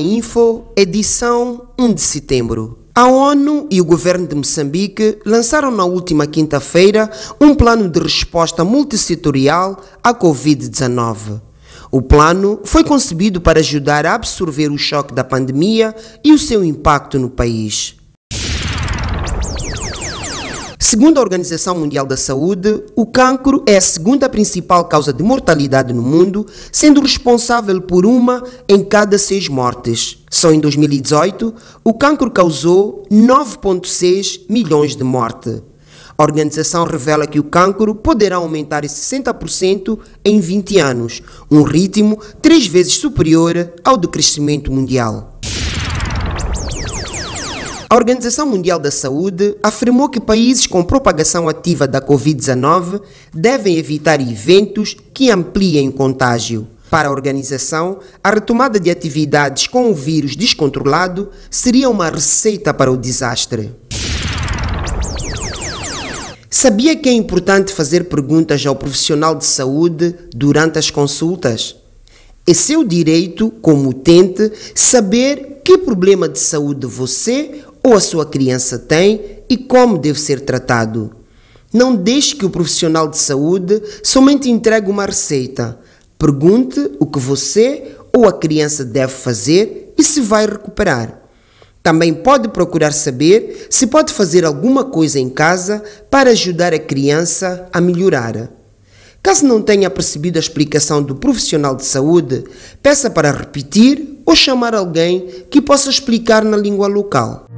Info, edição 1 de setembro. A ONU e o governo de Moçambique lançaram na última quinta-feira um plano de resposta multissetorial à Covid-19. O plano foi concebido para ajudar a absorver o choque da pandemia e o seu impacto no país. Segundo a Organização Mundial da Saúde, o cancro é a segunda principal causa de mortalidade no mundo, sendo responsável por uma em cada seis mortes. Só em 2018, o cancro causou 9,6 milhões de mortes. A organização revela que o cancro poderá aumentar em 60% em 20 anos, um ritmo três vezes superior ao do crescimento mundial. A Organização Mundial da Saúde afirmou que países com propagação ativa da Covid-19 devem evitar eventos que ampliem o contágio. Para a organização, a retomada de atividades com o vírus descontrolado seria uma receita para o desastre. Sabia que é importante fazer perguntas ao profissional de saúde durante as consultas? É seu direito, como utente, saber que problema de saúde você ou a sua criança tem e como deve ser tratado. Não deixe que o profissional de saúde somente entregue uma receita. Pergunte o que você ou a criança deve fazer e se vai recuperar. Também pode procurar saber se pode fazer alguma coisa em casa para ajudar a criança a melhorar. Caso não tenha percebido a explicação do profissional de saúde, peça para repetir ou chamar alguém que possa explicar na língua local.